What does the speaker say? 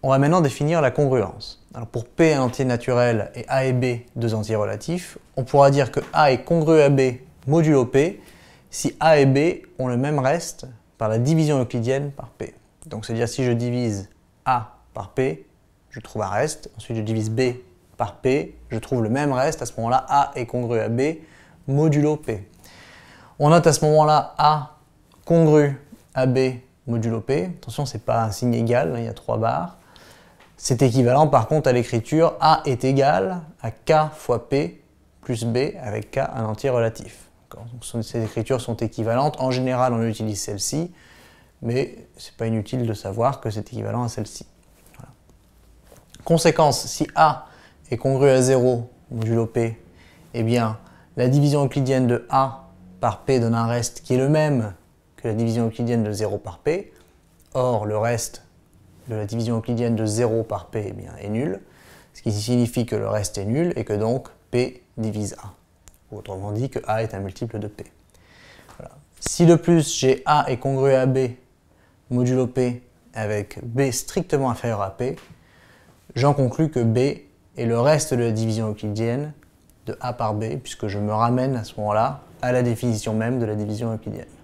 On va maintenant définir la congruence. Alors pour P un entier naturel et A et B deux entiers relatifs, on pourra dire que A est congru à B modulo P si A et B ont le même reste par la division euclidienne par P. Donc c'est-à-dire si je divise A par P, je trouve un reste, ensuite je divise B par P, je trouve le même reste, à ce moment-là A est congru à B modulo P. On note à ce moment-là A congru à B modulo P, attention c'est pas un signe égal, hein, il y a trois barres, c'est équivalent par contre à l'écriture A est égal à K fois P plus B avec K un entier relatif. ces écritures sont équivalentes. En général, on utilise celle-ci, mais ce n'est pas inutile de savoir que c'est équivalent à celle-ci. Conséquence, si A est congru à 0, modulo P, eh bien, la division euclidienne de A par P donne un reste qui est le même que la division euclidienne de 0 par P. Or, le reste de la division euclidienne de 0 par P eh bien, est nulle, ce qui signifie que le reste est nul et que donc P divise A. Autrement dit que A est un multiple de P. Si de plus j'ai A est congru à B, modulo P, avec B strictement inférieur à P, j'en conclus que B est le reste de la division euclidienne de A par B, puisque je me ramène à ce moment-là à la définition même de la division euclidienne.